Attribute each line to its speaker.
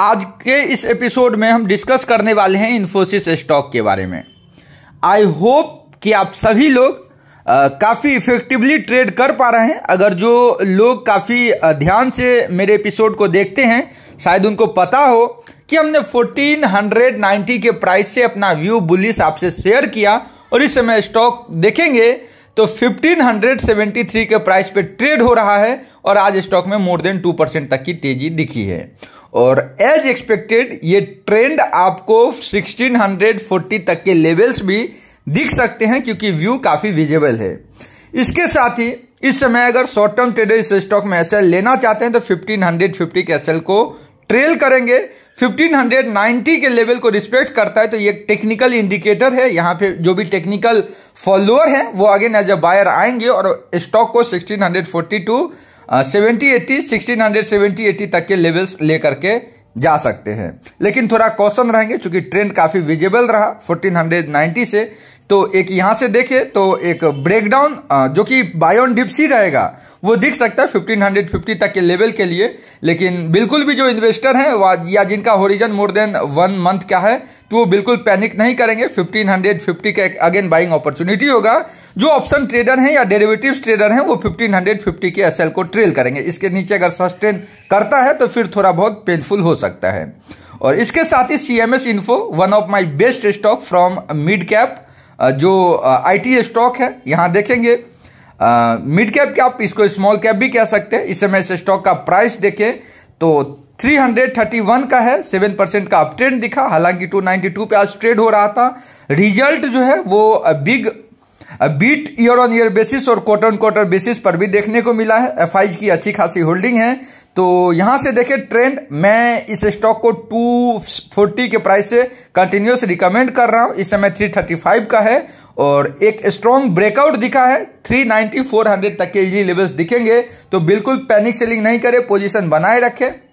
Speaker 1: आज के इस एपिसोड में हम डिस्कस करने वाले हैं इन्फोसिस स्टॉक के बारे में आई होप कि आप सभी लोग काफ़ी इफेक्टिवली ट्रेड कर पा रहे हैं अगर जो लोग काफ़ी ध्यान से मेरे एपिसोड को देखते हैं शायद उनको पता हो कि हमने 1490 के प्राइस से अपना व्यू बुलिस आपसे शेयर किया और इस समय स्टॉक देखेंगे तो 1573 के प्राइस पे ट्रेड हो रहा है और आज स्टॉक में मोर देन 2 परसेंट तक की तेजी दिखी है और एज एक्सपेक्टेड ये ट्रेंड आपको 1640 तक के लेवल्स भी दिख सकते हैं क्योंकि व्यू काफी विजिबल है इसके साथ ही इस समय अगर शॉर्ट टर्म ट्रेडर इस स्टॉक में एसएल लेना चाहते हैं तो 1550 के एसएल को ट्रेल करेंगे 1590 के लेवल को रिस्पेक्ट करता है तो ये टेक्निकल इंडिकेटर है यहाँ पे जो भी टेक्निकल फॉलोअर है वो अगेन एज अ बायर आएंगे और स्टॉक को sixteen to seventy eighty sixteen hundred seventy eighty तक के लेवल्स लेकर के जा सकते हैं लेकिन थोड़ा कौशन रहेंगे चूंकि ट्रेंड काफी विजिबल रहा फोर्टीन हंड्रेड नाइन्टी से तो एक यहां से देखे तो एक ब्रेकडाउन जो कि बायोन डिप्सी रहेगा वो दिख सकता है 1550 तक के लेवल के लिए लेकिन बिल्कुल भी जो इन्वेस्टर हैं या जिनका horizon more than one month का है तो वो बिल्कुल पैनिक नहीं करेंगे 1550 का एक अगेन बाइंग अपॉर्चुनिटी होगा जो ऑप्शन ट्रेडर हैं या डेरिवेटिव ट्रेडर हैं वो 1550 के एसएल को ट्रेल करेंगे इसके नीचे अगर सस्टेन करता है तो फिर थोड़ा बहुत पेनफुल हो सकता है और इसके साथ ही CMS Info one of my best stock from mid cap जो आईटी स्टॉक है यहाँ देखेंगे मिड कैप क्या आप इसको स्मॉल कैप भी कह सकते हैं इस समय इस स्टॉक का प्राइस देखें तो 331 का है 7 परसेंट का अपट्रेंड दिखा हालांकि 292 पे आज ट्रेड हो रहा था रिजल्ट जो है वो big beat year on year basis और क्वार्टर ऑन क्वार्टर बेसिस पर भी देखने को मिला है एफ की अच्छी खासी होल्डिंग है तो यहां से देखें ट्रेंड मैं इस स्टॉक को 240 के प्राइस से कंटिन्यूस रिकमेंड कर रहा हूं इस समय 335 का है और एक स्ट्रांग ब्रेकआउट दिखा है 390 400 तक के इजी लेवल्स दिखेंगे तो बिल्कुल पैनिक सेलिंग नहीं करें पोजीशन बनाए रखें